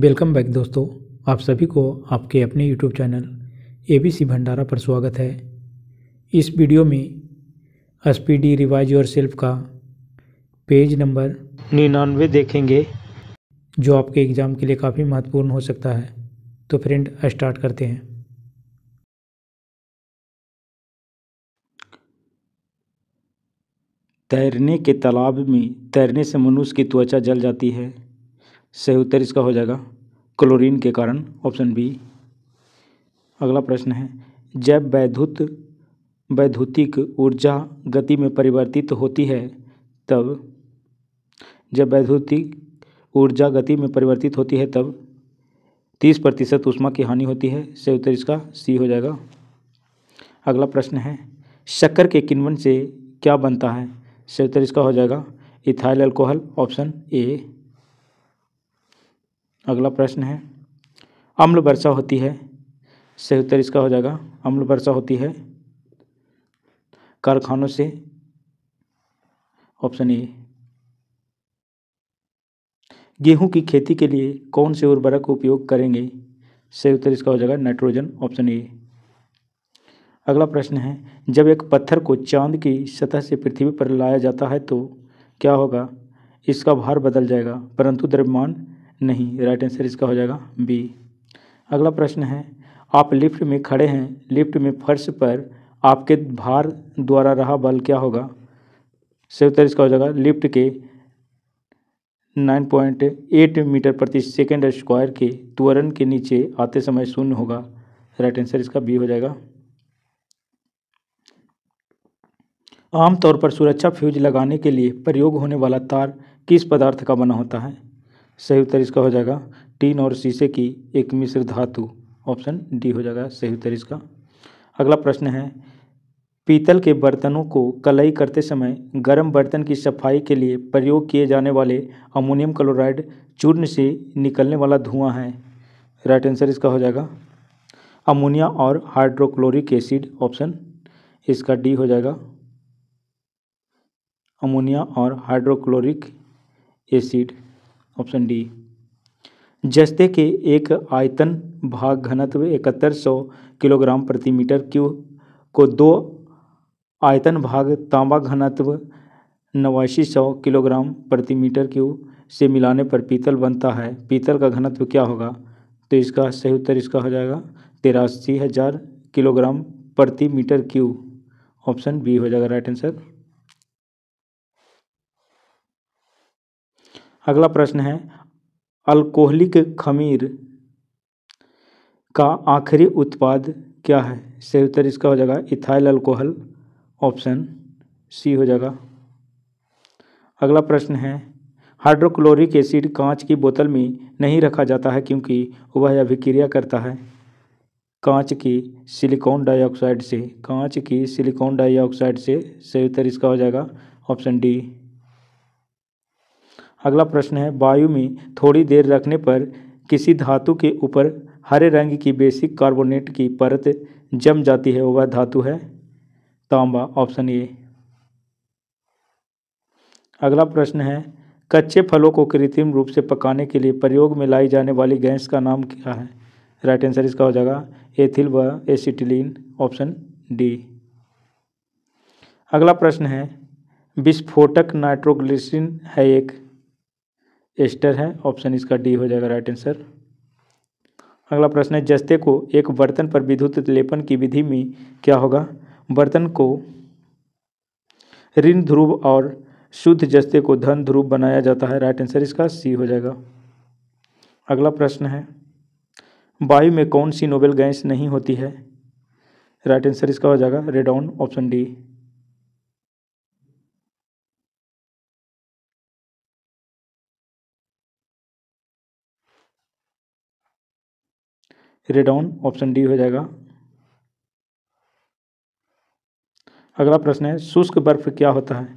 welcome back दोस्तों आप सभी को आपके अपने यूट्यूब चैनल एबीसी भंडारा पर स्वागत है इस वीडियो में एसपीडी रिवाइज योर सेल्फ का पेज नंबर निन्यानवे देखेंगे जो आपके एग्ज़ाम के लिए काफ़ी महत्वपूर्ण हो सकता है तो फ्रेंड स्टार्ट करते हैं तैरने के तालाब में तैरने से मनुष्य की त्वचा जल जाती है सही उत्तर इसका हो जाएगा क्लोरीन के कारण ऑप्शन बी अगला प्रश्न है जब वैधुत वैद्युतिक ऊर्जा गति में परिवर्तित होती है तब जब वैद्युतिक ऊर्जा गति में परिवर्तित होती है तब तीस प्रतिशत उष्मा की हानि होती है सही उत्तर इसका सी हो जाएगा अगला प्रश्न है शक्कर के किन्वन से क्या बनता है सही उत्तर इसका हो जाएगा इथाइल अल्कोहल ऑप्शन ए अगला प्रश्न है अम्ल वर्षा होती है सही उत्तर इसका हो जाएगा अम्ल वर्षा होती है कारखानों से ऑप्शन ए गेहूं की खेती के लिए कौन से उर्वरक उपयोग करेंगे सही उत्तर इसका हो जाएगा नाइट्रोजन ऑप्शन ए अगला प्रश्न है जब एक पत्थर को चांद की सतह से पृथ्वी पर लाया जाता है तो क्या होगा इसका भार बदल जाएगा परंतु द्रव्यमान नहीं राइट आंसर इसका हो जाएगा बी अगला प्रश्न है आप लिफ्ट में खड़े हैं लिफ्ट में फर्श पर आपके भार द्वारा रहा बल क्या होगा सही उत्तर इसका हो जाएगा लिफ्ट के 9.8 मीटर प्रति सेकेंड स्क्वायर के त्वरण के नीचे आते समय शून्य होगा राइट आंसर इसका बी हो जाएगा आमतौर पर सुरक्षा फ्यूज लगाने के लिए प्रयोग होने वाला तार किस पदार्थ का बना होता है सही उत्तर इसका हो जाएगा टीन और शीशे की एक मिश्र धातु ऑप्शन डी हो जाएगा सही उत्तर इसका अगला प्रश्न है पीतल के बर्तनों को कलई करते समय गर्म बर्तन की सफाई के लिए प्रयोग किए जाने वाले अमोनियम क्लोराइड चूर्ण से निकलने वाला धुआं है राइट आंसर इसका हो जाएगा अमोनिया और हाइड्रोक्लोरिक एसिड ऑप्शन इसका डी हो जाएगा अमोनिया और हाइड्रोक्लोरिक एसिड ऑप्शन डी जस्ते के एक आयतन भाग घनत्व इकहत्तर सौ किलोग्राम प्रति मीटर क्यू को दो आयतन भाग तांबा घनत्व नवासी सौ किलोग्राम प्रति मीटर क्यू से मिलाने पर पीतल बनता है पीतल का घनत्व क्या होगा तो इसका सही उत्तर इसका हो जाएगा तिरासी हज़ार किलोग्राम प्रति मीटर क्यू ऑप्शन बी हो जाएगा राइट आंसर अगला प्रश्न है अल्कोहलिक खमीर का आखिरी उत्पाद क्या है सही उत्तर इसका हो जाएगा इथाइल अल्कोहल ऑप्शन सी हो जाएगा अगला प्रश्न है हाइड्रोक्लोरिक एसिड कांच की बोतल में नहीं रखा जाता है क्योंकि वह अभिक्रिया करता है कांच की सिलिकॉन डाइऑक्साइड से कांच की सिलिकॉन डाइऑक्साइड से सही उत्तर इसका हो जाएगा ऑप्शन डी अगला प्रश्न है वायु में थोड़ी देर रखने पर किसी धातु के ऊपर हरे रंग की बेसिक कार्बोनेट की परत जम जाती है वह धातु है तांबा ऑप्शन ए अगला प्रश्न है कच्चे फलों को कृत्रिम रूप से पकाने के लिए प्रयोग में लाई जाने वाली गैस का नाम क्या है राइट आंसर इसका हो जाएगा एथिल व एसिटिलीन ऑप्शन डी अगला प्रश्न है विस्फोटक नाइट्रोग्लिसिन है एक एस्टर है ऑप्शन इसका डी हो जाएगा राइट आंसर अगला प्रश्न है जस्ते को एक बर्तन पर विद्युत लेपन की विधि में क्या होगा बर्तन को ऋण ध्रुव और शुद्ध जस्ते को धन ध्रुव बनाया जाता है राइट आंसर इसका सी हो जाएगा अगला प्रश्न है वायु में कौन सी नोबेल गैस नहीं होती है राइट आंसर इसका हो जाएगा radon option D radon option D हो जाएगा अगला प्रश्न है शुष्क बर्फ क्या होता है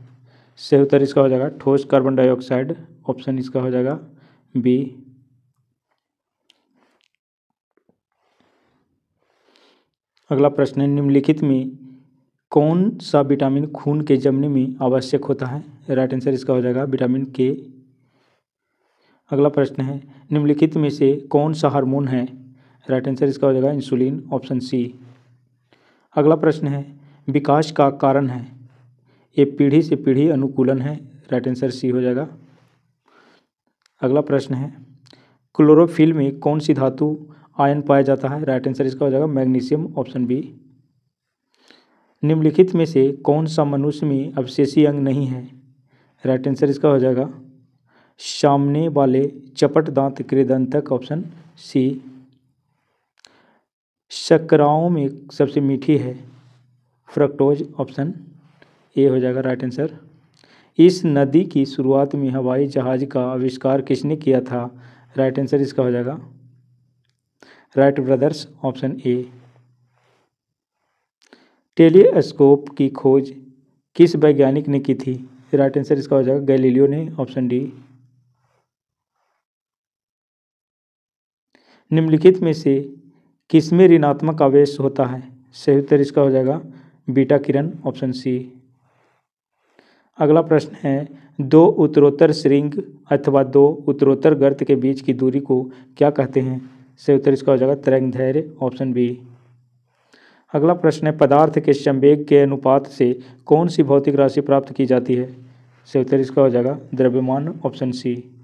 सही उत्तर इसका हो जाएगा ठोस कार्बन डाइऑक्साइड ऑप्शन इसका हो जाएगा बी अगला प्रश्न है निम्नलिखित में कौन सा विटामिन खून के जमने में आवश्यक होता है राइट आंसर इसका हो जाएगा विटामिन के अगला प्रश्न है निम्नलिखित में से कौन सा हार्मोन है राइट आंसर इसका हो जाएगा इंसुलिन ऑप्शन सी अगला प्रश्न है विकास का कारण है ये पीढ़ी से पीढ़ी अनुकूलन है राइट आंसर सी हो जाएगा अगला प्रश्न है क्लोरोफिल में कौन सी धातु आयन पाया जाता है राइट आंसर इसका हो जाएगा मैग्नीशियम ऑप्शन बी निम्नलिखित में से कौन सा मनुष्य में अवशेषी अंग नहीं है राइट आंसर इसका हो जाएगा सामने वाले चपट दांत कृदंतक ऑप्शन सी शकराओं में सबसे मीठी है फ्रक्टोज ऑप्शन ए हो जाएगा राइट आंसर इस नदी की शुरुआत में हवाई जहाज का आविष्कार किसने किया था राइट आंसर इसका हो जाएगा Wright brothers option A telescope की खोज किस वैज्ञानिक ने की थी राइट आंसर इसका हो जाएगा गैलीलियो ने ऑप्शन डी निम्नलिखित में से किसमें ऋणात्मक आवेश होता है सही उत्तर इसका हो जाएगा बीटा किरण ऑप्शन सी अगला प्रश्न है दो उत्तरोत्तर श्रृंग अथवा दो उत्तरोत्तर गर्त के बीच की दूरी को क्या कहते हैं सही उत्तर इसका हो जाएगा तरंग धैर्य ऑप्शन बी अगला प्रश्न है पदार्थ के संवेग के अनुपात से कौन सी भौतिक राशि प्राप्त की जाती है सही उत्तर इसका हो जाएगा द्रव्यमान ऑप्शन सी